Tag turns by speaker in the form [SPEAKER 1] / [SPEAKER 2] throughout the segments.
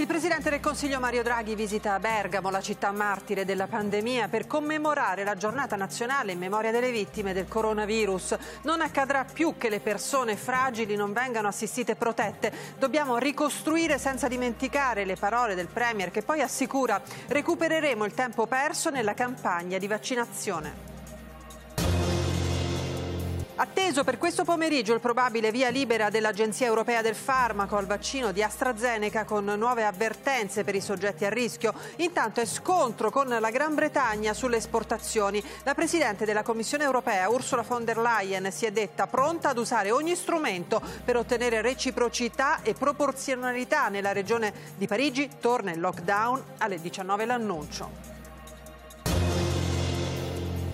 [SPEAKER 1] Il Presidente del Consiglio Mario Draghi visita Bergamo, la città martire della pandemia, per commemorare la giornata nazionale in memoria delle vittime del coronavirus. Non accadrà più che le persone fragili non vengano assistite e protette. Dobbiamo ricostruire senza dimenticare le parole del Premier che poi assicura recupereremo il tempo perso nella campagna di vaccinazione. Atteso per questo pomeriggio il probabile via libera dell'Agenzia Europea del Farmaco al vaccino di AstraZeneca con nuove avvertenze per i soggetti a rischio. Intanto è scontro con la Gran Bretagna sulle esportazioni. La Presidente della Commissione Europea, Ursula von der Leyen, si è detta pronta ad usare ogni strumento per ottenere reciprocità e proporzionalità. Nella regione di Parigi torna il lockdown alle 19 l'annuncio.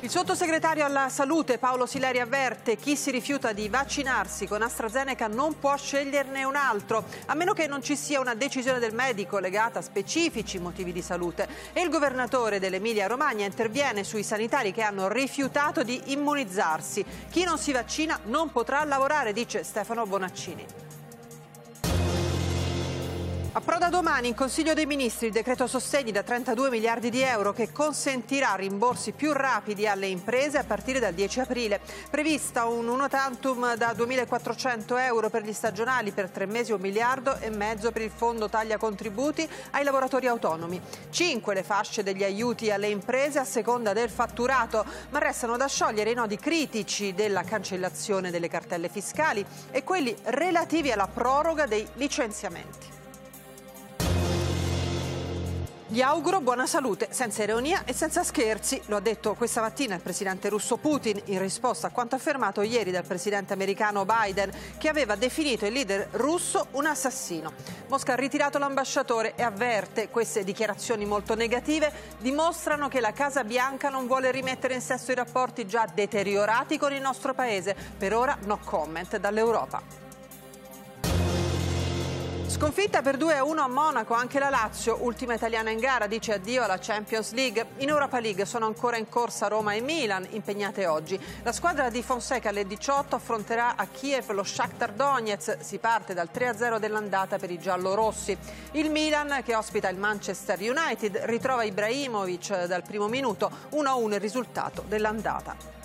[SPEAKER 1] Il sottosegretario alla salute Paolo Sileri avverte chi si rifiuta di vaccinarsi con AstraZeneca non può sceglierne un altro, a meno che non ci sia una decisione del medico legata a specifici motivi di salute. E il governatore dell'Emilia Romagna interviene sui sanitari che hanno rifiutato di immunizzarsi. Chi non si vaccina non potrà lavorare, dice Stefano Bonaccini. Approda domani in Consiglio dei Ministri il decreto sostegni da 32 miliardi di euro che consentirà rimborsi più rapidi alle imprese a partire dal 10 aprile. Prevista un uno tantum da 2.400 euro per gli stagionali per tre mesi, un miliardo e mezzo per il fondo taglia contributi ai lavoratori autonomi. Cinque le fasce degli aiuti alle imprese a seconda del fatturato, ma restano da sciogliere i nodi critici della cancellazione delle cartelle fiscali e quelli relativi alla proroga dei licenziamenti. Gli auguro buona salute, senza ironia e senza scherzi, lo ha detto questa mattina il presidente russo Putin in risposta a quanto affermato ieri dal presidente americano Biden, che aveva definito il leader russo un assassino. Mosca ha ritirato l'ambasciatore e avverte queste dichiarazioni molto negative dimostrano che la Casa Bianca non vuole rimettere in sesto i rapporti già deteriorati con il nostro paese. Per ora no comment dall'Europa. Sconfitta per 2-1 a Monaco, anche la Lazio, ultima italiana in gara, dice addio alla Champions League. In Europa League sono ancora in corsa Roma e Milan, impegnate oggi. La squadra di Fonseca alle 18 affronterà a Kiev lo Shakhtar Donetsk, si parte dal 3-0 dell'andata per i giallorossi. Il Milan, che ospita il Manchester United, ritrova Ibrahimovic dal primo minuto, 1-1 il risultato dell'andata.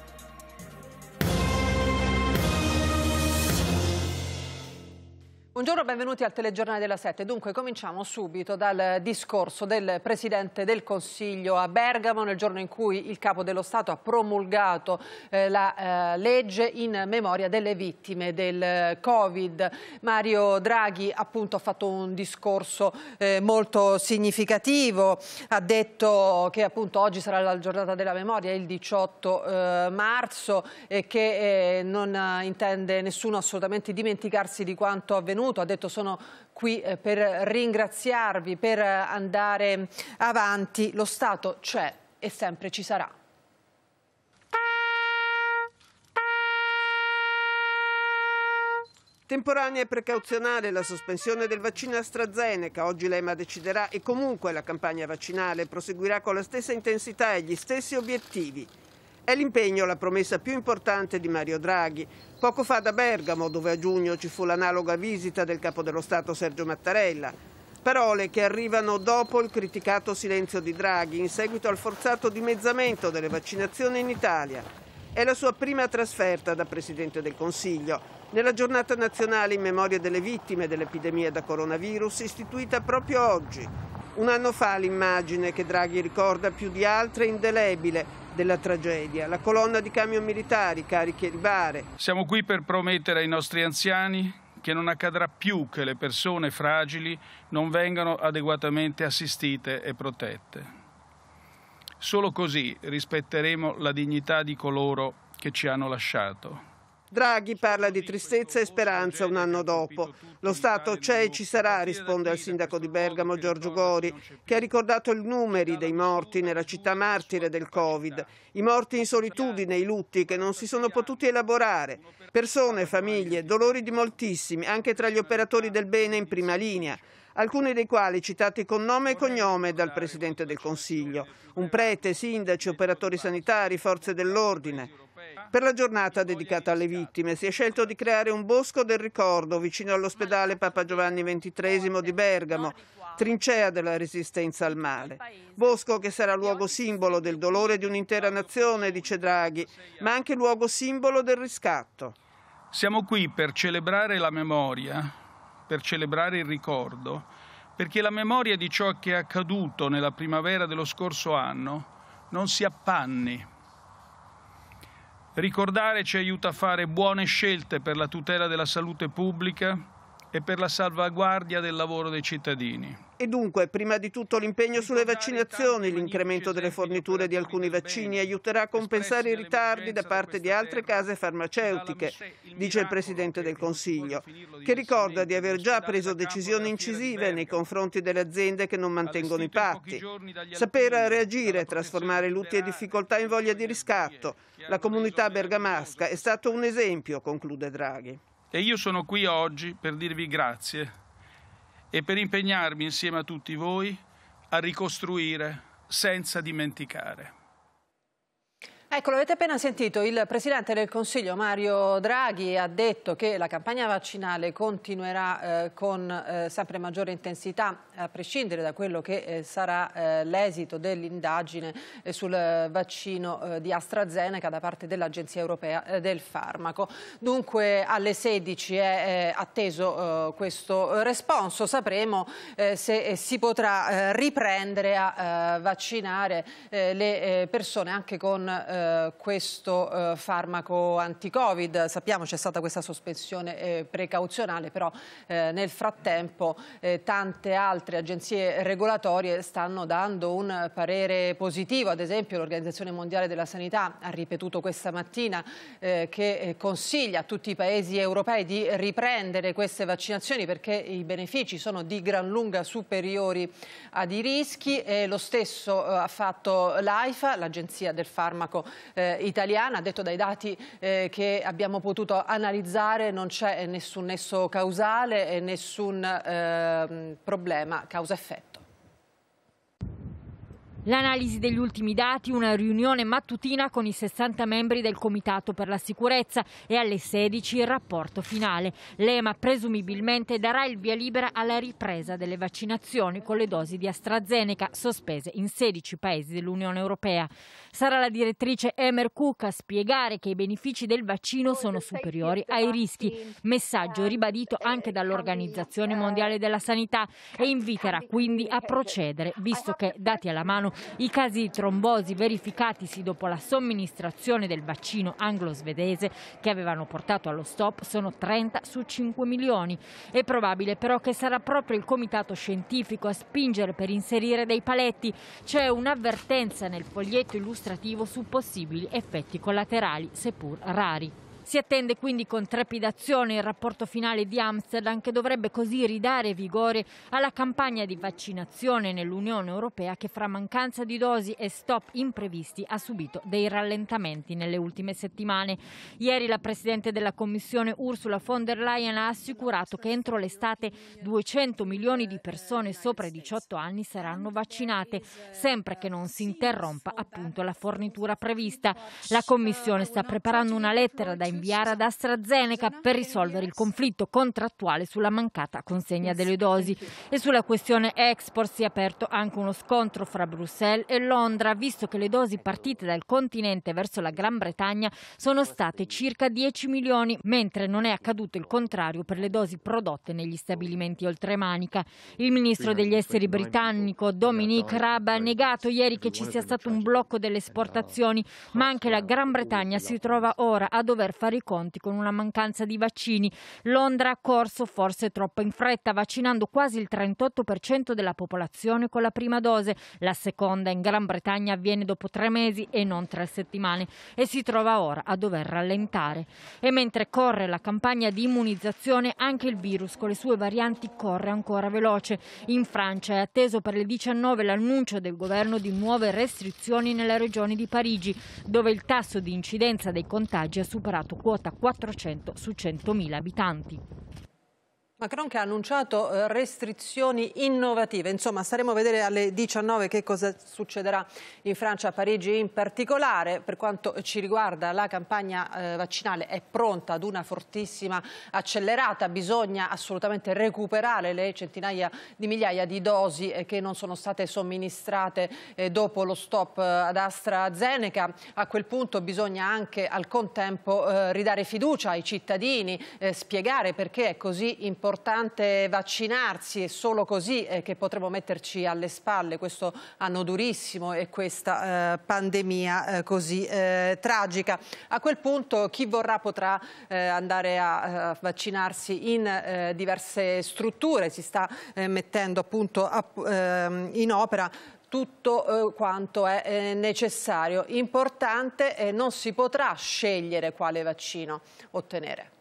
[SPEAKER 1] Buongiorno, benvenuti al telegiornale della 7. Dunque, cominciamo subito dal discorso del Presidente del Consiglio a Bergamo nel giorno in cui il Capo dello Stato ha promulgato eh, la eh, legge in memoria delle vittime del eh, Covid. Mario Draghi appunto ha fatto un discorso eh, molto significativo, ha detto che appunto oggi sarà la giornata della memoria, il 18 eh, marzo, e che eh, non intende nessuno assolutamente dimenticarsi di quanto avvenuto venuto, ha detto sono qui eh, per ringraziarvi, per andare avanti. Lo Stato c'è e sempre ci sarà.
[SPEAKER 2] Temporanea e precauzionale la sospensione del vaccino AstraZeneca, oggi l'EMA deciderà e comunque la campagna vaccinale proseguirà con la stessa intensità e gli stessi obiettivi. È l'impegno la promessa più importante di Mario Draghi. Poco fa da Bergamo, dove a giugno ci fu l'analoga visita del capo dello Stato Sergio Mattarella. Parole che arrivano dopo il criticato silenzio di Draghi in seguito al forzato dimezzamento delle vaccinazioni in Italia. È la sua prima trasferta da Presidente del Consiglio, nella giornata nazionale in memoria delle vittime dell'epidemia da coronavirus istituita proprio oggi. Un anno fa l'immagine che Draghi ricorda più di altre è indelebile della tragedia, la colonna di camion militari carichi di bare.
[SPEAKER 3] Siamo qui per promettere ai nostri anziani che non accadrà più che le persone fragili non vengano adeguatamente assistite e protette. Solo così rispetteremo la dignità di coloro che ci hanno lasciato.
[SPEAKER 2] Draghi parla di tristezza e speranza un anno dopo. Lo Stato c'è e ci sarà, risponde al sindaco di Bergamo Giorgio Gori, che ha ricordato i numeri dei morti nella città martire del Covid, i morti in solitudine, i lutti che non si sono potuti elaborare, persone, famiglie, dolori di moltissimi, anche tra gli operatori del bene in prima linea alcuni dei quali citati con nome e cognome dal Presidente del Consiglio, un prete, sindaci, operatori sanitari, forze dell'ordine. Per la giornata dedicata alle vittime si è scelto di creare un bosco del ricordo vicino all'ospedale Papa Giovanni XXIII di Bergamo, trincea della resistenza al male. Bosco che sarà luogo simbolo del dolore di un'intera nazione, dice Draghi, ma anche luogo simbolo del riscatto.
[SPEAKER 3] Siamo qui per celebrare la memoria, per celebrare il ricordo, perché la memoria di ciò che è accaduto nella primavera dello scorso anno non si appanni Ricordare ci aiuta a fare buone scelte per la tutela della salute pubblica, e per la salvaguardia del lavoro dei cittadini.
[SPEAKER 2] E dunque, prima di tutto l'impegno sulle vaccinazioni, l'incremento delle forniture di alcuni vaccini aiuterà a compensare i ritardi da parte di altre case farmaceutiche, dice il Presidente del Consiglio, che ricorda di aver già preso decisioni incisive nei confronti delle aziende che non mantengono i patti. Saper reagire, trasformare lutti e difficoltà in voglia di riscatto. La comunità bergamasca è stato un esempio, conclude
[SPEAKER 3] Draghi. E io sono qui oggi per dirvi grazie e per impegnarmi insieme a tutti voi a ricostruire senza dimenticare.
[SPEAKER 1] Ecco, l'avete appena sentito, il Presidente del Consiglio Mario Draghi ha detto che la campagna vaccinale continuerà eh, con eh, sempre maggiore intensità a prescindere da quello che eh, sarà eh, l'esito dell'indagine eh, sul vaccino di AstraZeneca da parte dell'Agenzia Europea del Farmaco. Dunque alle 16 è atteso questo responso, sapremo se si potrà riprendere a vaccinare le persone anche con questo farmaco anti-Covid. Sappiamo c'è stata questa sospensione precauzionale, però nel frattempo tante altre altre agenzie regolatorie stanno dando un parere positivo, ad esempio l'Organizzazione Mondiale della Sanità ha ripetuto questa mattina eh, che eh, consiglia a tutti i paesi europei di riprendere queste vaccinazioni perché i benefici sono di gran lunga superiori ad i rischi e lo stesso eh, ha fatto l'AIFA, l'Agenzia del Farmaco eh, Italiana, ha detto dai dati eh, che abbiamo potuto analizzare non c'è nessun nesso causale e nessun ehm, problema
[SPEAKER 4] ma causa effetto L'analisi degli ultimi dati, una riunione mattutina con i 60 membri del Comitato per la sicurezza e alle 16 il rapporto finale. L'EMA presumibilmente darà il via libera alla ripresa delle vaccinazioni con le dosi di AstraZeneca sospese in 16 paesi dell'Unione Europea. Sarà la direttrice Emer Cook a spiegare che i benefici del vaccino sono superiori ai rischi, messaggio ribadito anche dall'Organizzazione Mondiale della Sanità e inviterà quindi a procedere, visto che, dati alla mano, i casi di trombosi verificatisi dopo la somministrazione del vaccino anglo-svedese che avevano portato allo stop sono 30 su 5 milioni. È probabile però che sarà proprio il comitato scientifico a spingere per inserire dei paletti. C'è un'avvertenza nel foglietto illustrativo su possibili effetti collaterali, seppur rari. Si attende quindi con trepidazione il rapporto finale di Amsterdam che dovrebbe così ridare vigore alla campagna di vaccinazione nell'Unione Europea che fra mancanza di dosi e stop imprevisti ha subito dei rallentamenti nelle ultime settimane. Ieri la Presidente della Commissione Ursula von der Leyen ha assicurato che entro l'estate 200 milioni di persone sopra i 18 anni saranno vaccinate, sempre che non si interrompa appunto la fornitura prevista. La Commissione sta preparando una lettera da inviare Biara ad AstraZeneca per risolvere il conflitto contrattuale sulla mancata consegna delle dosi. E sulla questione export si è aperto anche uno scontro fra Bruxelles e Londra, visto che le dosi ecco. partite dal continente verso la Gran Bretagna sono state circa 10 milioni, mentre non è accaduto il contrario per le dosi prodotte negli stabilimenti oltremanica. Il ministro degli esteri britannico Dominic Raab ha negato ieri che ci sia stato un blocco delle esportazioni, ma anche la Gran Bretagna si trova ora a dover fare fare i conti con una mancanza di vaccini. Londra ha corso forse troppo in fretta, vaccinando quasi il 38% della popolazione con la prima dose. La seconda in Gran Bretagna avviene dopo tre mesi e non tre settimane e si trova ora a dover rallentare. E mentre corre la campagna di immunizzazione, anche il virus con le sue varianti corre ancora veloce. In Francia è atteso per le 19 l'annuncio del governo di nuove restrizioni nella regione di Parigi, dove il tasso di incidenza dei contagi ha superato quota 400 su 100.000 abitanti.
[SPEAKER 1] Macron che ha annunciato eh, restrizioni innovative, insomma staremo a vedere alle 19 che cosa succederà in Francia, a Parigi in particolare, per quanto ci riguarda la campagna eh, vaccinale è pronta ad una fortissima accelerata, bisogna assolutamente recuperare le centinaia di migliaia di dosi eh, che non sono state somministrate dopo lo stop ad AstraZeneca, a quel punto bisogna anche al contempo ridare fiducia ai cittadini, spiegare perché è così importante importante vaccinarsi, è solo così eh, che potremo metterci alle spalle questo anno durissimo e questa eh, pandemia eh, così eh, tragica. A quel punto chi vorrà potrà eh, andare a, eh, a, vaccinarsi in diverse strutture, si sta mettendo appunto a, ehm, in opera tutto eh, quanto è eh, necessario. Importante, eh, non si potrà scegliere quale vaccino ottenere.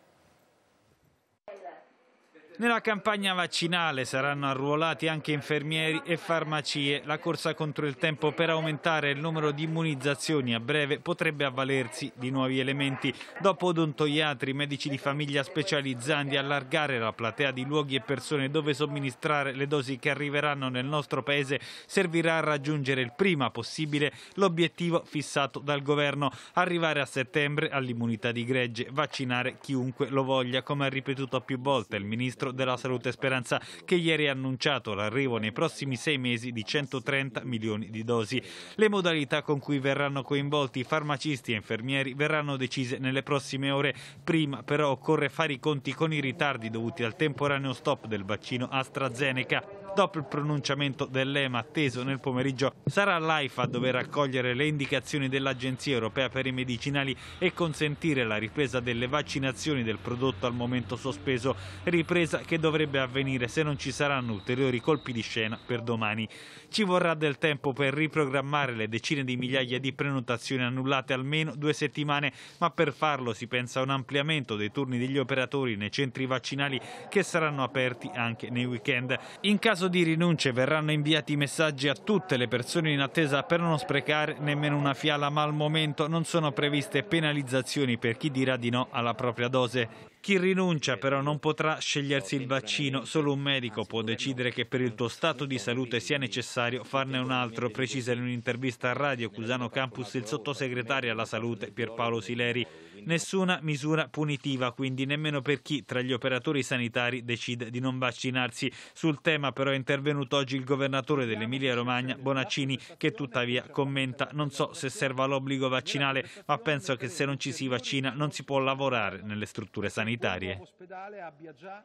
[SPEAKER 5] Nella campagna vaccinale saranno arruolati anche infermieri e farmacie. La corsa contro il tempo per aumentare il numero di immunizzazioni a breve potrebbe avvalersi di nuovi elementi. Dopo odontoiatri, medici di famiglia specializzanti, allargare la platea di luoghi e persone dove somministrare le dosi che arriveranno nel nostro paese servirà a raggiungere il prima possibile l'obiettivo fissato dal governo, arrivare a settembre all'immunità di gregge, vaccinare chiunque lo voglia, come ha ripetuto più volte il ministro Ministro della Salute Speranza, che ieri ha annunciato l'arrivo nei prossimi sei mesi di 130 milioni di dosi. Le modalità con cui verranno coinvolti i farmacisti e infermieri verranno decise nelle prossime ore. Prima però occorre fare i conti con i ritardi dovuti al temporaneo stop del vaccino AstraZeneca. Dopo il pronunciamento dell'EMA atteso nel pomeriggio sarà l'AIFA a dover accogliere le indicazioni dell'Agenzia Europea per i Medicinali e consentire la ripresa delle vaccinazioni del prodotto al momento sospeso, ripresa che dovrebbe avvenire se non ci saranno ulteriori colpi di scena per domani. Ci vorrà del tempo per riprogrammare le decine di migliaia di prenotazioni annullate almeno due settimane, ma per farlo si pensa a un ampliamento dei turni degli operatori nei centri vaccinali che saranno aperti anche nei weekend. In caso caso di rinunce verranno inviati messaggi a tutte le persone in attesa per non sprecare nemmeno una fiala ma al momento non sono previste penalizzazioni per chi dirà di no alla propria dose. Chi rinuncia però non potrà scegliersi il vaccino, solo un medico può decidere che per il tuo stato di salute sia necessario farne un altro, precisa in un'intervista a Radio Cusano Campus il sottosegretario alla salute Pierpaolo Sileri. Nessuna misura punitiva, quindi nemmeno per chi tra gli operatori sanitari decide di non vaccinarsi. Sul tema però è intervenuto oggi il governatore dell'Emilia Romagna Bonaccini che tuttavia commenta non so se serva l'obbligo vaccinale, ma penso che se non ci si vaccina non si può lavorare nelle strutture sanitarie sanitarie.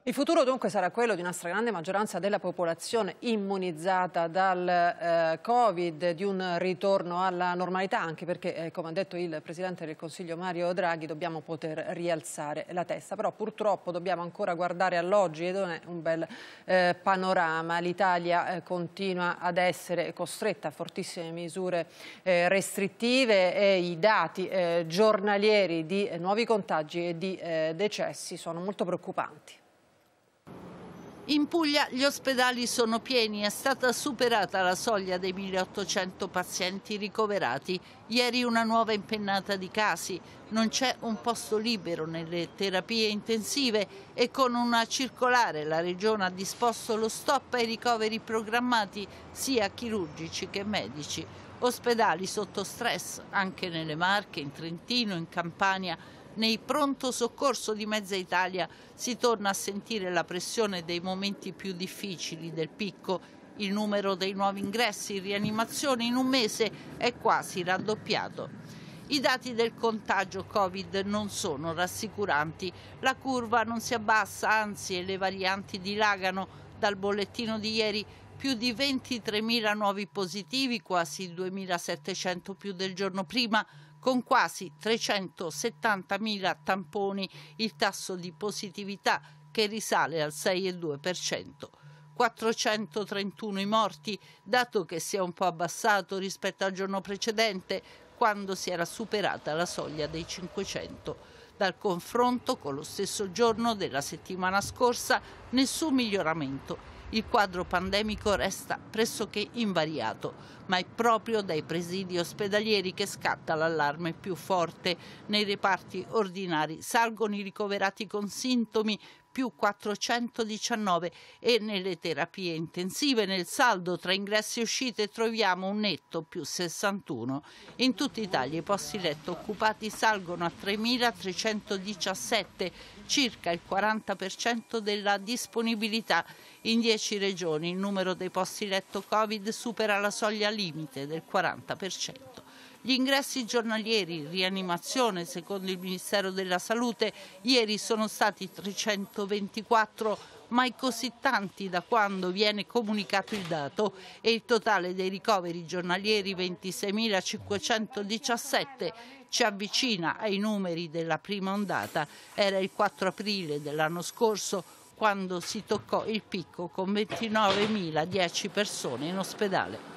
[SPEAKER 1] Il futuro dunque sarà quello di una stragrande maggioranza della popolazione immunizzata dal eh, Covid, di un ritorno alla normalità, anche perché, eh, come ha detto il Presidente del Consiglio Mario Draghi, dobbiamo poter rialzare la testa. Però purtroppo dobbiamo ancora guardare all'oggi ed è un bel eh, panorama. L'Italia eh, continua ad essere costretta a fortissime misure eh, restrittive e i dati eh, giornalieri di nuovi contagi e di decessi decessi sono molto preoccupanti.
[SPEAKER 6] In Puglia gli ospedali sono pieni, è stata superata la soglia dei 1800 pazienti ricoverati. Ieri una nuova impennata di casi, non c'è un posto libero nelle terapie intensive e con una circolare la Regione ha disposto lo stop ai ricoveri programmati sia chirurgici che medici. Ospedali sotto stress anche nelle Marche, in Trentino, in Campania, nei pronto soccorso di mezza Italia si torna a sentire la pressione dei momenti più difficili del picco. Il numero dei nuovi ingressi in rianimazione in un mese è quasi raddoppiato. I dati del contagio Covid non sono rassicuranti, la curva non si abbassa, anzi le varianti dilagano. Dal bollettino di ieri più di 23.000 nuovi positivi, quasi 2.700 più del giorno prima, con quasi 370.000 tamponi il tasso di positività che risale al 6,2%. 431 i morti, dato che si è un po' abbassato rispetto al giorno precedente, quando si era superata la soglia dei 500. Dal confronto con lo stesso giorno della settimana scorsa nessun miglioramento il quadro pandemico resta pressoché invariato, ma è proprio dai presidi ospedalieri che scatta l'allarme più forte. Nei reparti ordinari salgono i ricoverati con sintomi più 419 e nelle terapie intensive nel saldo tra ingressi e uscite troviamo un netto più 61. In tutta Italia i posti letto occupati salgono a 3.317, circa il 40% della disponibilità. In 10 regioni il numero dei posti letto Covid supera la soglia limite del 40%. Gli ingressi giornalieri, rianimazione, secondo il Ministero della Salute, ieri sono stati 324 mai così tanti da quando viene comunicato il dato e il totale dei ricoveri giornalieri 26.517 ci avvicina ai numeri della prima ondata. Era il 4 aprile dell'anno scorso quando si toccò il picco con 29.010 persone in ospedale.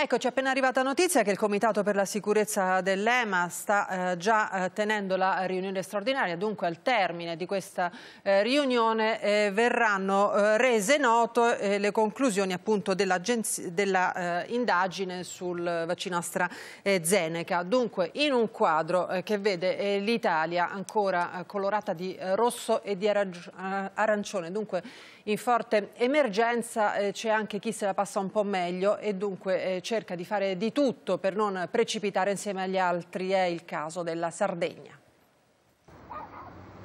[SPEAKER 1] Ecco, ci è appena arrivata notizia che il Comitato per la sicurezza dell'EMA sta eh, già eh, tenendo la riunione straordinaria, dunque al termine di questa eh, riunione eh, verranno eh, rese noto eh, le conclusioni appunto dell'indagine dell sul vaccino AstraZeneca. Dunque in un quadro che vede l'Italia ancora colorata di rosso e di arancione, dunque in forte emergenza eh, c'è anche chi se la passa un po' meglio e dunque eh, cerca di fare di tutto per non
[SPEAKER 7] precipitare insieme agli altri. È il caso della Sardegna.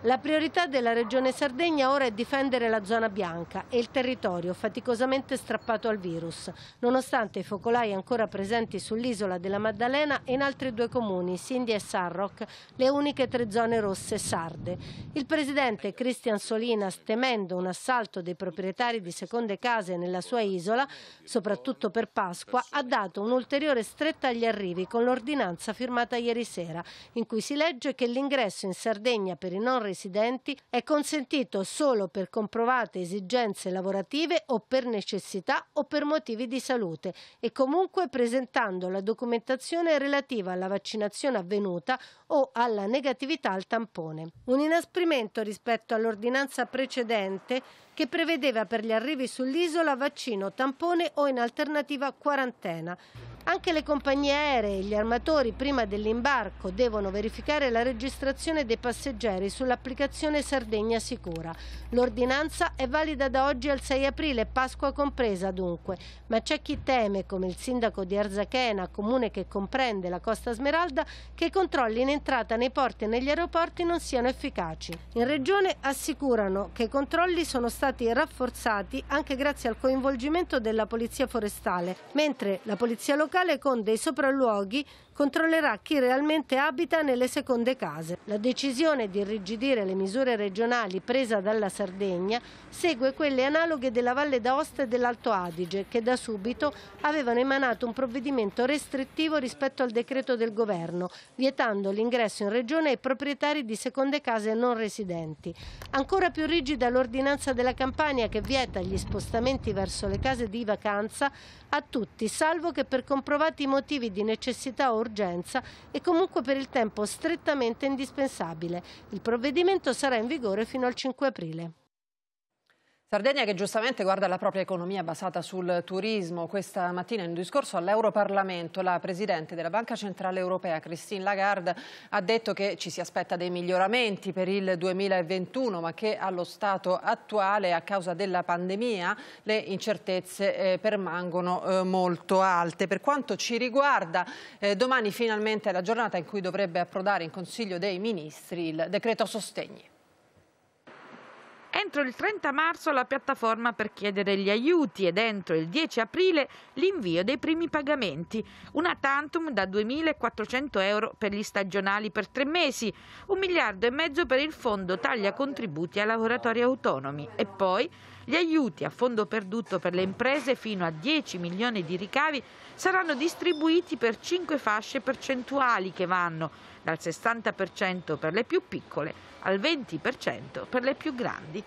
[SPEAKER 7] La priorità della Regione Sardegna ora è difendere la zona bianca e il territorio faticosamente strappato al virus, nonostante i focolai ancora presenti sull'isola della Maddalena e in altri due comuni, Sindia e Sarroc, le uniche tre zone rosse sarde. Il presidente Cristian Solinas, temendo un assalto dei proprietari di seconde case nella sua isola, soprattutto per Pasqua, ha dato un'ulteriore stretta agli arrivi con l'ordinanza firmata ieri sera, in cui si legge che l'ingresso in Sardegna per i non residenti residenti è consentito solo per comprovate esigenze lavorative o per necessità o per motivi di salute e comunque presentando la documentazione relativa alla vaccinazione avvenuta o alla negatività al tampone. Un inasprimento rispetto all'ordinanza precedente che prevedeva per gli arrivi sull'isola vaccino, tampone o in alternativa quarantena. Anche le compagnie aeree e gli armatori prima dell'imbarco devono verificare la registrazione dei passeggeri sull'applicazione Sardegna Sicura. L'ordinanza è valida da oggi al 6 aprile, Pasqua compresa dunque, ma c'è chi teme, come il sindaco di Arzachena, comune che comprende la Costa Smeralda, che i controlli in entrata nei porti e negli aeroporti non siano efficaci. In Regione assicurano che i controlli sono stati stati rafforzati anche grazie al coinvolgimento della Polizia Forestale, mentre la Polizia Locale con dei sopralluoghi controllerà chi realmente abita nelle seconde case. La decisione di irrigidire le misure regionali presa dalla Sardegna segue quelle analoghe della Valle d'Aosta e dell'Alto Adige che da subito avevano emanato un provvedimento restrittivo rispetto al decreto del governo, vietando l'ingresso in regione ai proprietari di seconde case non residenti. Ancora più rigida l'ordinanza della Campania che vieta gli spostamenti verso le case di vacanza a tutti, salvo che per comprovati motivi di necessità o urgenza e comunque per il tempo strettamente indispensabile. Il provvedimento sarà in vigore fino al 5 aprile. Sardegna che giustamente guarda la propria economia
[SPEAKER 1] basata sul turismo. Questa mattina in un discorso all'Europarlamento la Presidente della Banca Centrale Europea Christine Lagarde ha detto che ci si aspetta dei miglioramenti per il 2021 ma che allo stato attuale a causa della pandemia le incertezze eh, permangono eh, molto alte. Per quanto ci riguarda eh, domani finalmente è la giornata in cui dovrebbe approdare in Consiglio dei Ministri il decreto sostegni.
[SPEAKER 8] Entro il 30 marzo la piattaforma per chiedere gli aiuti ed entro il 10 aprile l'invio dei primi pagamenti. Una tantum da 2.400 euro per gli stagionali per tre mesi, un miliardo e mezzo per il fondo taglia contributi ai lavoratori autonomi e poi gli aiuti a fondo perduto per le imprese fino a 10 milioni di ricavi saranno distribuiti per cinque fasce percentuali che vanno dal 60% per le più piccole al 20% per le più grandi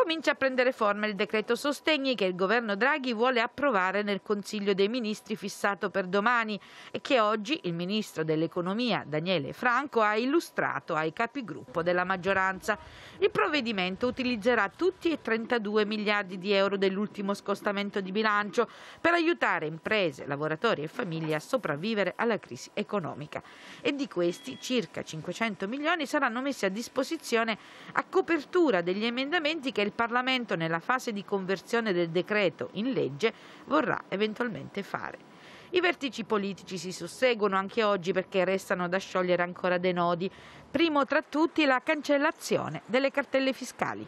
[SPEAKER 8] comincia a prendere forma il decreto sostegni che il governo Draghi vuole approvare nel Consiglio dei Ministri fissato per domani e che oggi il ministro dell'Economia Daniele Franco ha illustrato ai capigruppo della maggioranza. Il provvedimento utilizzerà tutti e 32 miliardi di euro dell'ultimo scostamento di bilancio per aiutare imprese, lavoratori e famiglie a sopravvivere alla crisi economica e di questi circa 500 milioni saranno messi a disposizione a copertura degli emendamenti che il Parlamento nella fase di conversione del decreto in legge vorrà eventualmente fare. I vertici politici si susseguono anche oggi perché restano da sciogliere ancora dei nodi, primo tra tutti la cancellazione delle cartelle fiscali.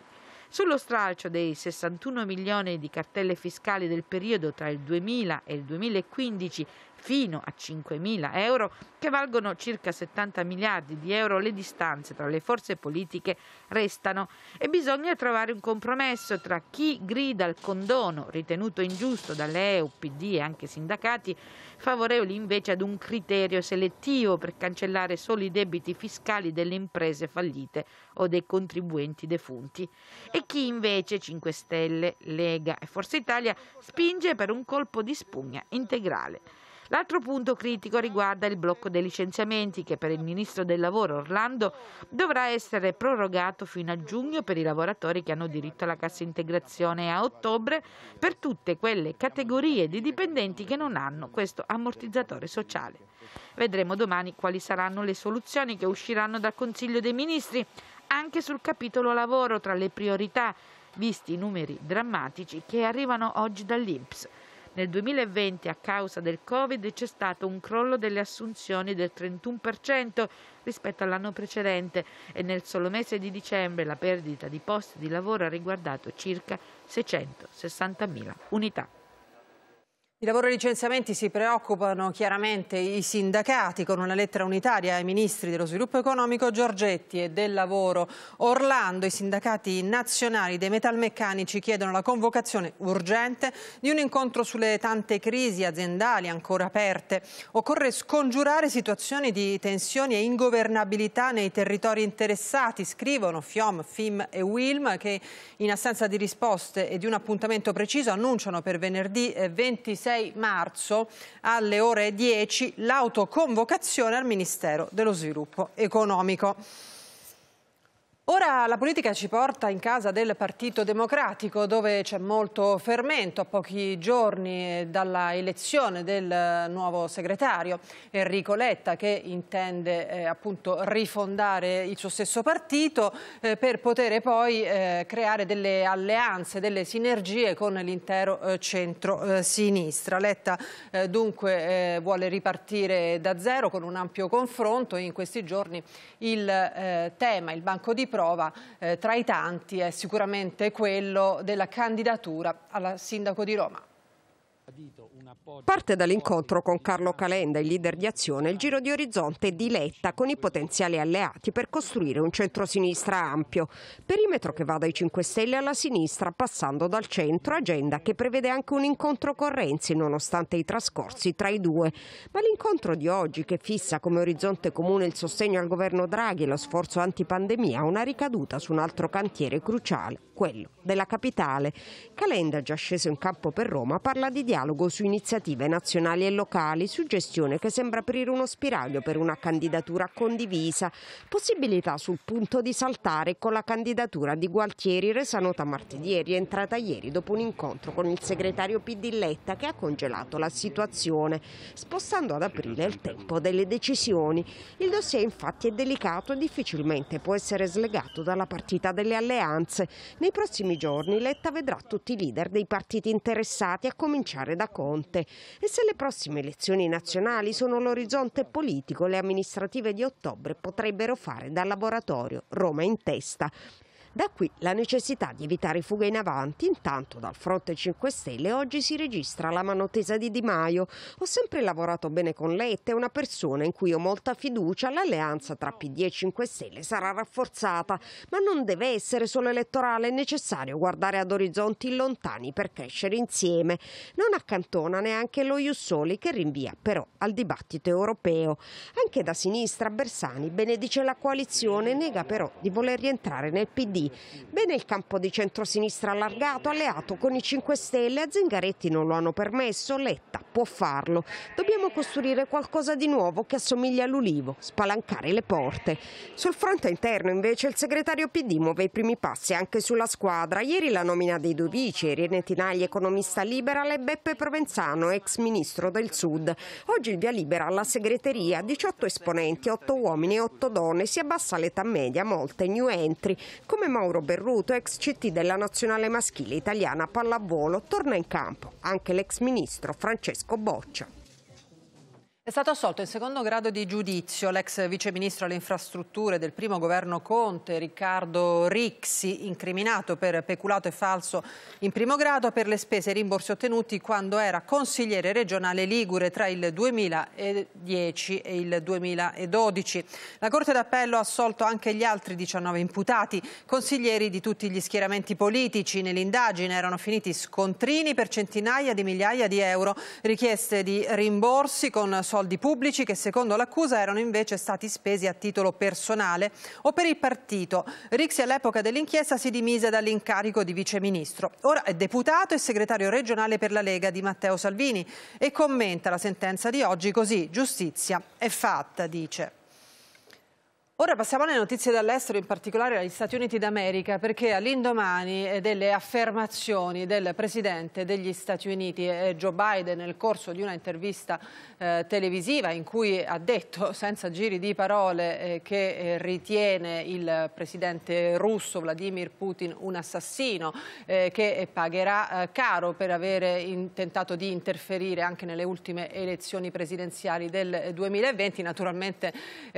[SPEAKER 8] Sullo stralcio dei 61 milioni di cartelle fiscali del periodo tra il 2000 e il 2015 fino a 5.000 euro, che valgono circa 70 miliardi di euro, le distanze tra le forze politiche restano e bisogna trovare un compromesso tra chi grida al condono, ritenuto ingiusto dalle EU, PD e anche sindacati, favorevoli invece ad un criterio selettivo per cancellare solo i debiti fiscali delle imprese fallite o dei contribuenti defunti, e chi invece 5 Stelle, Lega e Forza Italia spinge per un colpo di spugna integrale. L'altro punto critico riguarda il blocco dei licenziamenti che per il ministro del lavoro Orlando dovrà essere prorogato fino a giugno per i lavoratori che hanno diritto alla cassa integrazione e a ottobre per tutte quelle categorie di dipendenti che non hanno questo ammortizzatore sociale. Vedremo domani quali saranno le soluzioni che usciranno dal Consiglio dei Ministri anche sul capitolo lavoro tra le priorità, visti i numeri drammatici che arrivano oggi dall'Inps. Nel 2020 a causa del Covid c'è stato un crollo delle assunzioni del 31% rispetto all'anno precedente e nel solo mese di dicembre la perdita di posti di lavoro ha riguardato circa 660.000 unità.
[SPEAKER 1] I lavori licenziamenti si preoccupano chiaramente i sindacati con una lettera unitaria ai ministri dello sviluppo economico Giorgetti e del lavoro Orlando. I sindacati nazionali dei metalmeccanici chiedono la convocazione urgente di un incontro sulle tante crisi aziendali ancora aperte. Occorre scongiurare situazioni di tensioni e ingovernabilità nei territori interessati, scrivono Fiom, Fim e Wilm che in assenza di risposte e di un appuntamento preciso annunciano per venerdì 26 eh, 6 marzo alle ore 10 l'autoconvocazione al Ministero dello Sviluppo Economico. Ora la politica ci porta in casa del Partito Democratico dove c'è molto fermento a pochi giorni eh, dalla elezione del eh, nuovo segretario Enrico Letta che intende eh, appunto rifondare il suo stesso partito eh, per poter poi eh, creare delle alleanze, delle sinergie con l'intero eh, centro-sinistra. Letta dunque vuole ripartire da zero con un ampio confronto in questi giorni il tema, il banco di prova prova eh, tra i tanti è sicuramente quello della candidatura alla sindaco di Roma.
[SPEAKER 9] Parte dall'incontro con Carlo Calenda, il leader di azione, il giro di orizzonte di Letta con i potenziali alleati per costruire un centro-sinistra ampio. Perimetro che va dai 5 Stelle alla sinistra, passando dal centro, agenda che prevede anche un incontro con Renzi, nonostante i trascorsi tra i due. Ma l'incontro di oggi, che fissa come orizzonte comune il sostegno al governo Draghi e lo sforzo antipandemia, ha una ricaduta su un altro cantiere cruciale quello della capitale. Calenda, già sceso in campo per Roma, parla di dialogo su iniziative nazionali e locali, suggestione che sembra aprire uno spiraglio per una candidatura condivisa, possibilità sul punto di saltare con la candidatura di Gualtieri resa nota martedì e rientrata ieri dopo un incontro con il segretario Pidilletta che ha congelato la situazione, spostando ad aprile il tempo delle decisioni. Il dossier infatti è delicato e difficilmente può essere slegato dalla partita delle alleanze. Nei nei prossimi giorni Letta vedrà tutti i leader dei partiti interessati, a cominciare da Conte. E se le prossime elezioni nazionali sono l'orizzonte politico, le amministrative di ottobre potrebbero fare da laboratorio, Roma in testa. Da qui la necessità di evitare fughe in avanti, intanto dal fronte 5 Stelle oggi si registra la mano tesa di Di Maio. Ho sempre lavorato bene con Letta, è una persona in cui ho molta fiducia, l'alleanza tra PD e 5 Stelle sarà rafforzata, ma non deve essere solo elettorale, è necessario guardare ad orizzonti lontani per crescere insieme. Non accantona neanche lo Jussoli che rinvia però al dibattito europeo. Anche da sinistra Bersani benedice la coalizione, nega però di voler rientrare nel PD Bene il campo di centrosinistra allargato, alleato con i 5 Stelle, a Zingaretti non lo hanno permesso, Letta può farlo. Dobbiamo costruire qualcosa di nuovo che assomiglia all'ulivo, spalancare le porte. Sul fronte interno invece il segretario PD muove i primi passi anche sulla squadra. Ieri la nomina dei due vice, Irene Tinagli economista liberale e Beppe Provenzano ex ministro del Sud. Oggi il via libera alla segreteria, 18 esponenti, 8 uomini e 8 donne, si abbassa l'età media, molte new entry. Come Mauro Berruto, ex CT della nazionale maschile italiana pallavolo, torna in campo, anche l'ex ministro Francesco Boccia.
[SPEAKER 1] È stato assolto in secondo grado di giudizio l'ex viceministro alle infrastrutture del primo governo Conte, Riccardo Rixi, incriminato per peculato e falso in primo grado per le spese e rimborsi ottenuti quando era consigliere regionale Ligure tra il 2010 e il 2012. La Corte d'Appello ha assolto anche gli altri 19 imputati, consiglieri di tutti gli schieramenti politici. Nell'indagine erano finiti scontrini per centinaia di migliaia di euro, richieste di rimborsi con soldi soldi pubblici che secondo l'accusa erano invece stati spesi a titolo personale o per il partito. Rixi all'epoca dell'inchiesta si dimise dall'incarico di viceministro. Ora è deputato e segretario regionale per la Lega di Matteo Salvini e commenta la sentenza di oggi così. Giustizia è fatta, dice. Ora passiamo alle notizie dall'estero, in particolare agli Stati Uniti d'America, perché all'indomani eh, delle affermazioni del Presidente degli Stati Uniti, eh, Joe Biden, nel corso di una intervista eh, televisiva in cui ha detto, senza giri di parole, eh, che eh, ritiene il Presidente russo Vladimir Putin un assassino, che pagherà caro per aver tentato di interferire anche nelle ultime elezioni presidenziali del 2020. Naturalmente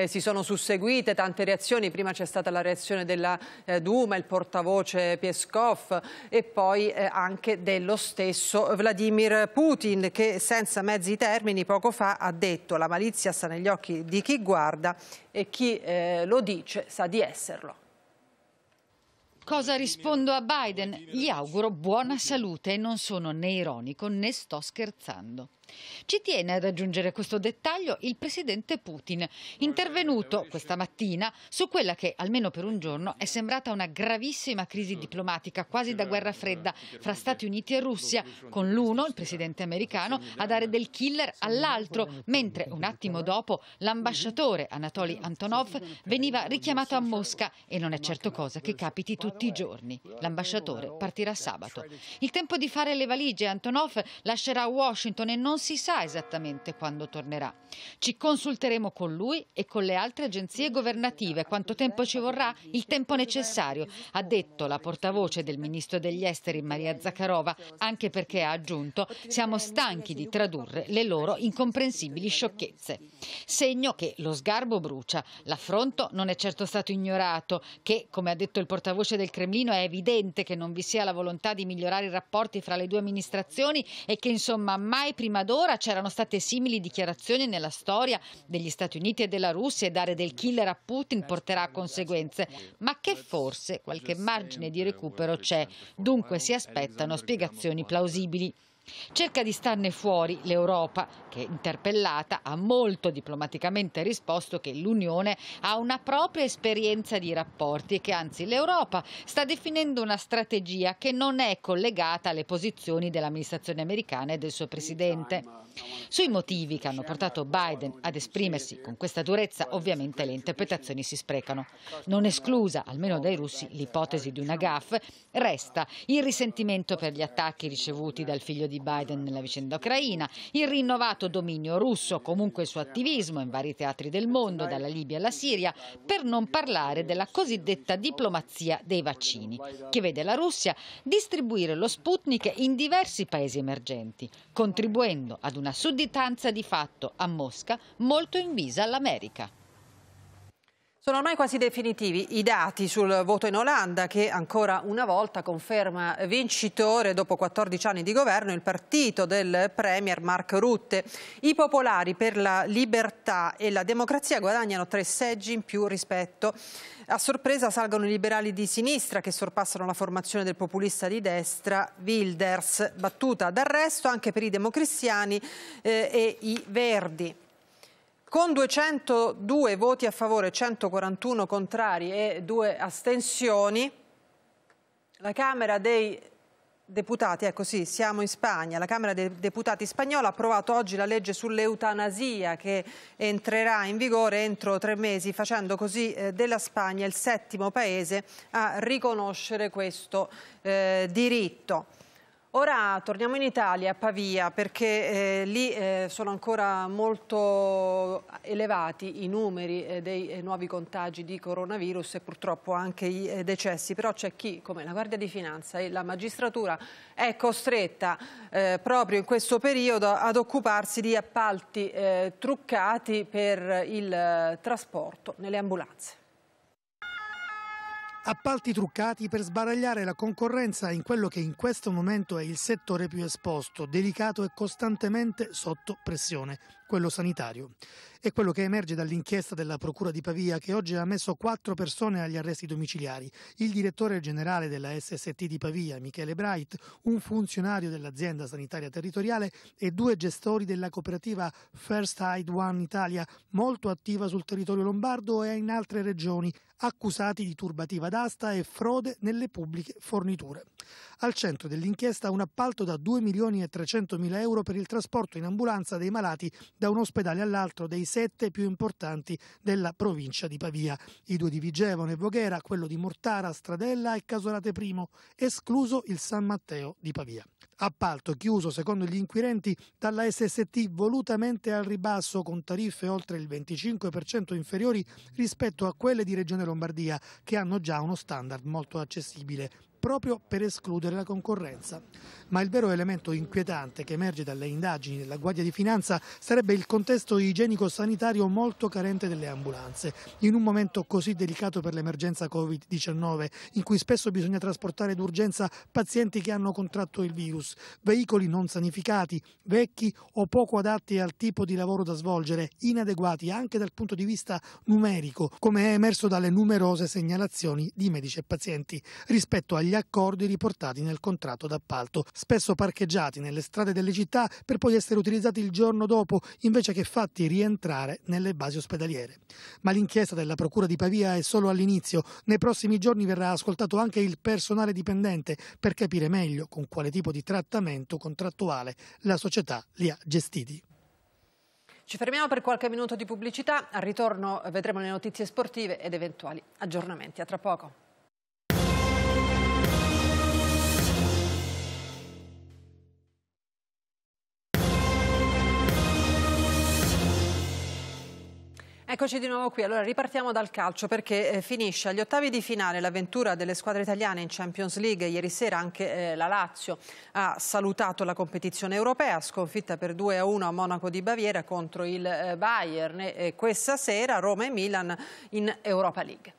[SPEAKER 1] si sono susseguite sentite tante reazioni, prima c'è stata la reazione della eh, Duma, il portavoce Peskov e poi eh, anche dello stesso Vladimir Putin che senza mezzi termini poco fa ha detto la malizia sta negli occhi di
[SPEAKER 10] chi guarda e chi eh, lo dice sa di esserlo. Cosa rispondo a Biden? Gli auguro buona salute e non sono né ironico né sto scherzando. Ci tiene ad aggiungere questo dettaglio il presidente Putin, intervenuto questa mattina su quella che, almeno per un giorno, è sembrata una gravissima crisi diplomatica, quasi da guerra fredda, fra Stati Uniti e Russia, con l'uno, il presidente americano, a dare del killer all'altro, mentre un attimo dopo l'ambasciatore Anatoly Antonov veniva richiamato a Mosca e non è certo cosa che capiti tutti i giorni. L'ambasciatore partirà sabato. Il tempo di fare le valigie Antonov lascerà Washington e non non si sa esattamente quando tornerà. Ci consulteremo con lui e con le altre agenzie governative. Quanto tempo ci vorrà? Il tempo necessario, ha detto la portavoce del ministro degli esteri Maria Zakharova, anche perché ha aggiunto siamo stanchi di tradurre le loro incomprensibili sciocchezze. Segno che lo sgarbo brucia, l'affronto non è certo stato ignorato, che, come ha detto il portavoce del Cremlino, è evidente che non vi sia la volontà di migliorare i rapporti fra le due amministrazioni e che insomma mai prima ad ora c'erano state simili dichiarazioni nella storia degli Stati Uniti e della Russia e dare del killer a Putin porterà a conseguenze, ma che forse qualche margine di recupero c'è. Dunque si aspettano spiegazioni plausibili. Cerca di starne fuori l'Europa, che interpellata ha molto diplomaticamente risposto che l'Unione ha una propria esperienza di rapporti e che anzi l'Europa sta definendo una strategia che non è collegata alle posizioni dell'amministrazione americana e del suo presidente. Sui motivi che hanno portato Biden ad esprimersi con questa durezza ovviamente le interpretazioni si sprecano. Non esclusa, almeno dai russi, l'ipotesi di una gaffe, resta il risentimento per gli attacchi ricevuti dal figlio di di Biden nella vicenda ucraina, il rinnovato dominio russo, comunque il suo attivismo in vari teatri del mondo, dalla Libia alla Siria, per non parlare della cosiddetta diplomazia dei vaccini, che vede la Russia distribuire lo Sputnik in diversi paesi emergenti, contribuendo ad una sudditanza di fatto a Mosca molto invisa all'America. Sono ormai quasi definitivi i dati sul voto in Olanda
[SPEAKER 1] che ancora una volta conferma vincitore dopo 14 anni di governo il partito del Premier Mark Rutte. I popolari per la libertà e la democrazia guadagnano tre seggi in più rispetto. A sorpresa salgono i liberali di sinistra che sorpassano la formazione del populista di destra Wilders, battuta d'arresto anche per i democristiani eh, e i verdi con 202 voti a favore, 141 contrari e 2 astensioni, la Camera dei Deputati, ecco sì, siamo in Spagna, la Camera dei Deputati spagnola ha approvato oggi la legge sull'eutanasia che entrerà in vigore entro tre mesi, facendo così eh, della Spagna il settimo paese a riconoscere questo eh, diritto. Ora torniamo in Italia, a Pavia, perché eh, lì eh, sono ancora molto elevati i numeri eh, dei eh, nuovi contagi di coronavirus e purtroppo anche i eh, decessi, però c'è chi, come la Guardia di Finanza e la magistratura, è costretta eh, proprio in questo periodo ad occuparsi di appalti truccati per il trasporto nelle ambulanze
[SPEAKER 11] appalti truccati per sbaragliare la concorrenza in quello che in questo momento è il settore più esposto, delicato e costantemente sotto pressione, quello sanitario. È quello che emerge dall'inchiesta della Procura di Pavia che oggi ha messo quattro persone agli arresti domiciliari, il direttore generale della SST di Pavia, Michele Bright, un funzionario dell'azienda sanitaria territoriale e due gestori della cooperativa First Hide One Italia, molto attiva sul territorio lombardo e in altre regioni, accusati di turbativa d'asta e frode nelle pubbliche forniture. Al centro dell'inchiesta un appalto da 2 milioni e 300 mila euro per il trasporto in ambulanza dei malati da un ospedale all'altro dei sette più importanti della provincia di Pavia. I due di Vigevano e Voghera, quello di Mortara, Stradella e Casolate I, escluso il San Matteo di Pavia. Appalto chiuso, secondo gli inquirenti, dalla SST volutamente al ribasso con tariffe oltre il 25% inferiori rispetto a quelle di Regione Lombardia, che hanno già uno standard molto accessibile proprio per escludere la concorrenza. Ma il vero elemento inquietante che emerge dalle indagini della Guardia di Finanza sarebbe il contesto igienico-sanitario molto carente delle ambulanze. In un momento così delicato per l'emergenza Covid-19, in cui spesso bisogna trasportare d'urgenza pazienti che hanno contratto il virus, veicoli non sanificati, vecchi o poco adatti al tipo di lavoro da svolgere, inadeguati anche dal punto di vista numerico, come è emerso dalle numerose segnalazioni di medici e pazienti rispetto agli degli accordi riportati nel contratto d'appalto, spesso parcheggiati nelle strade delle città per poi essere utilizzati il giorno dopo invece che fatti rientrare nelle basi ospedaliere. Ma l'inchiesta della Procura di Pavia è solo all'inizio, nei prossimi giorni verrà ascoltato anche il personale dipendente per capire meglio con quale tipo di trattamento contrattuale la società li ha gestiti.
[SPEAKER 1] Ci fermiamo per qualche minuto di pubblicità, al ritorno vedremo le notizie sportive ed eventuali aggiornamenti. A tra poco. Eccoci di nuovo qui, allora ripartiamo dal calcio perché eh, finisce agli ottavi di finale l'avventura delle squadre italiane in Champions League. Ieri sera anche eh, la Lazio ha salutato la competizione europea, sconfitta per 2-1 a Monaco di Baviera contro il eh, Bayern e questa sera Roma e Milan in Europa League.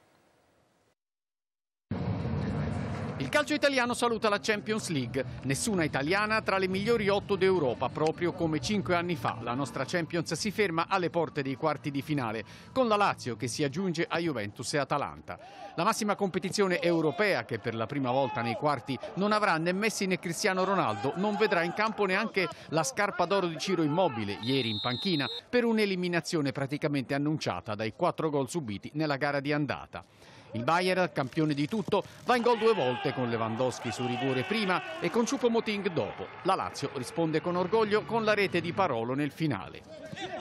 [SPEAKER 12] calcio italiano saluta la Champions League. Nessuna italiana tra le migliori otto d'Europa, proprio come cinque anni fa. La nostra Champions si ferma alle porte dei quarti di finale, con la Lazio che si aggiunge a Juventus e Atalanta. La massima competizione europea, che per la prima volta nei quarti non avrà né Messi né Cristiano Ronaldo, non vedrà in campo neanche la scarpa d'oro di Ciro Immobile, ieri in panchina, per un'eliminazione praticamente annunciata dai quattro gol subiti nella gara di andata. Il Bayern, campione di tutto, va in gol due volte con Lewandowski su rigore prima e con Choupo-Moting dopo. La Lazio risponde con orgoglio con la rete di Parolo nel finale.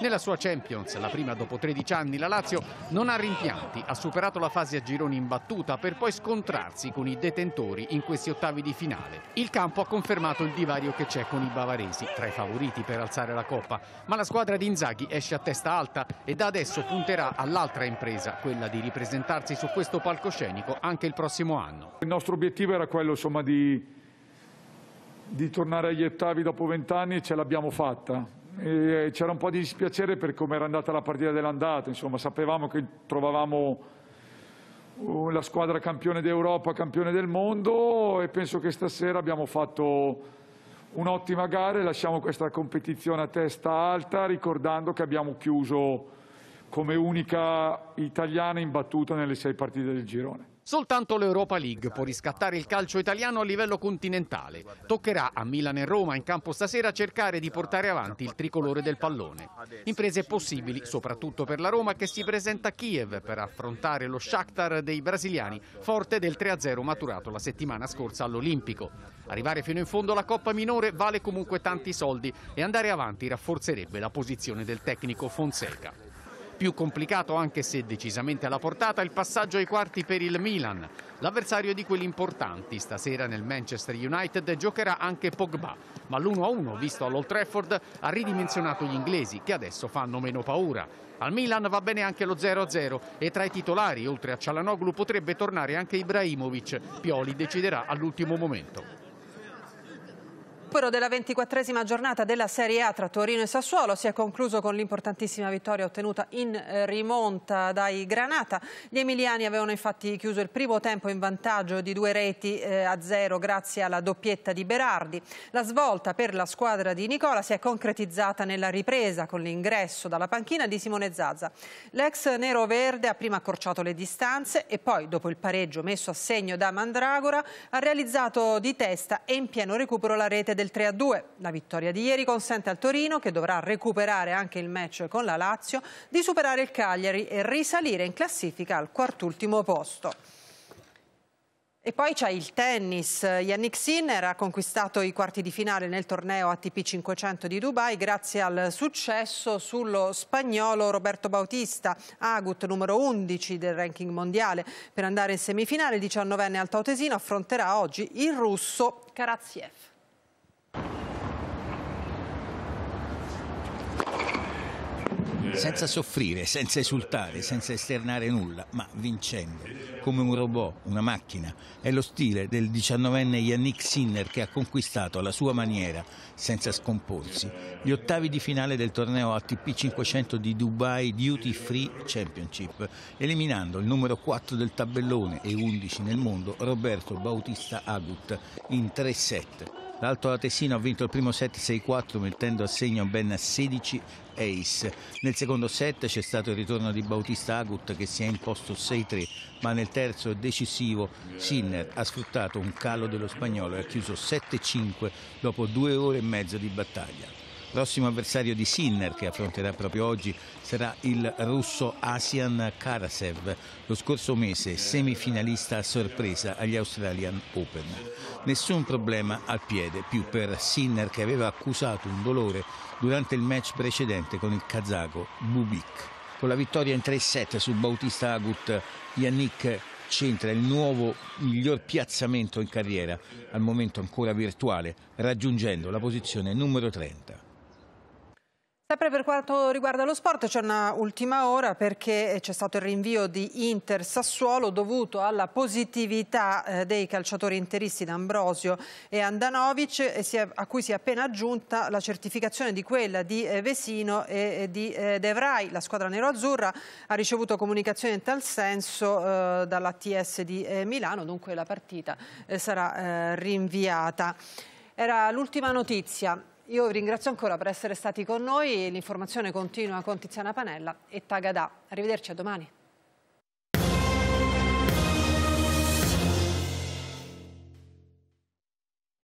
[SPEAKER 12] Nella sua Champions, la prima dopo 13 anni, la Lazio non ha rimpianti, ha superato la fase a gironi in battuta per poi scontrarsi con i detentori in questi ottavi di finale. Il campo ha confermato il divario che c'è con i bavaresi, tra i favoriti per alzare la coppa, ma la squadra di Inzaghi esce a testa alta e da adesso punterà all'altra impresa, quella di ripresentarsi su questo palcoscenico anche il prossimo anno.
[SPEAKER 3] Il nostro obiettivo era quello insomma, di, di tornare agli ottavi dopo vent'anni e ce l'abbiamo fatta. C'era un po' di dispiacere per come era andata la partita dell'andata, insomma sapevamo che trovavamo uh, la squadra campione d'Europa, campione del mondo e penso che stasera abbiamo fatto un'ottima gara e lasciamo questa competizione a testa alta ricordando che abbiamo chiuso come
[SPEAKER 12] unica italiana imbattuta nelle sei partite del girone. Soltanto l'Europa League può riscattare il calcio italiano a livello continentale. Toccherà a Milan e Roma in campo stasera cercare di portare avanti il tricolore del pallone. Imprese possibili soprattutto per la Roma che si presenta a Kiev per affrontare lo Shakhtar dei brasiliani, forte del 3-0 maturato la settimana scorsa all'Olimpico. Arrivare fino in fondo alla Coppa Minore vale comunque tanti soldi e andare avanti rafforzerebbe la posizione del tecnico Fonseca. Più complicato anche se decisamente alla portata il passaggio ai quarti per il Milan. L'avversario di quelli importanti stasera nel Manchester United giocherà anche Pogba, ma l'1-1 visto all'Old Trafford ha ridimensionato gli inglesi che adesso fanno meno paura. Al Milan va bene anche lo 0-0 e tra i titolari oltre a Cialanoglu potrebbe tornare anche Ibrahimovic. Pioli deciderà all'ultimo momento recupero della ventiquattresima giornata
[SPEAKER 1] della Serie A tra Torino e Sassuolo si è concluso con l'importantissima vittoria ottenuta in eh, rimonta dai Granata. Gli emiliani avevano infatti chiuso il primo tempo in vantaggio di due reti eh, a zero grazie alla doppietta di Berardi. La svolta per la squadra di Nicola si è concretizzata nella ripresa con l'ingresso dalla panchina di Simone Zazza. L'ex nero-verde ha prima accorciato le distanze e poi, dopo il pareggio messo a segno da Mandragora, ha realizzato di testa e in pieno recupero la rete del del 3-2. La vittoria di ieri consente al Torino, che dovrà recuperare anche il match con la Lazio, di superare il Cagliari e risalire in classifica al quartultimo posto. E poi c'è il tennis. Yannick Sinner ha conquistato i quarti di finale nel torneo ATP 500 di Dubai grazie al successo sullo spagnolo Roberto Bautista, Agut numero 11 del ranking mondiale. Per andare in semifinale il 19enne altautesino affronterà oggi il russo Karatsev.
[SPEAKER 13] Eh. senza soffrire, senza esultare, senza esternare nulla, ma vincendo, come un robot, una macchina. È lo stile del 19enne Yannick Sinner che ha conquistato alla sua maniera, senza scomporsi, gli ottavi di finale del torneo ATP 500 di Dubai Duty Free Championship, eliminando il numero 4 del tabellone e 11 nel mondo Roberto Bautista Agut in tre set. L'Alto Tesino ha vinto il primo set 6-4 mettendo a segno ben 16 ace. Nel secondo set c'è stato il ritorno di Bautista Agut che si è imposto 6-3, ma nel terzo decisivo Sinner ha sfruttato un calo dello spagnolo e ha chiuso 7-5 dopo due ore e mezzo di battaglia prossimo avversario di Sinner che affronterà proprio oggi sarà il russo Asian Karasev, lo scorso mese semifinalista a sorpresa agli Australian Open. Nessun problema al piede più per Sinner che aveva accusato un dolore durante il match precedente con il kazako Bubik. Con la vittoria in 3-7 su Bautista Agut, Yannick centra il nuovo miglior piazzamento in carriera, al momento ancora virtuale, raggiungendo la posizione numero 30.
[SPEAKER 1] Sempre per quanto riguarda lo sport c'è una ultima ora perché eh, c'è stato il rinvio di Inter Sassuolo dovuto alla positività eh, dei calciatori interisti D'Ambrosio e Andanovic a cui si è appena aggiunta la certificazione di quella di eh, Vesino e di De Vrij. La squadra nero-azzurra ha ricevuto comunicazione in tal senso dalla TS di Milano, dunque la partita sarà rinviata. Era l'ultima notizia. Io vi ringrazio ancora per essere stati con noi, l'informazione continua con Tiziana Panella e Tagada. Arrivederci a domani.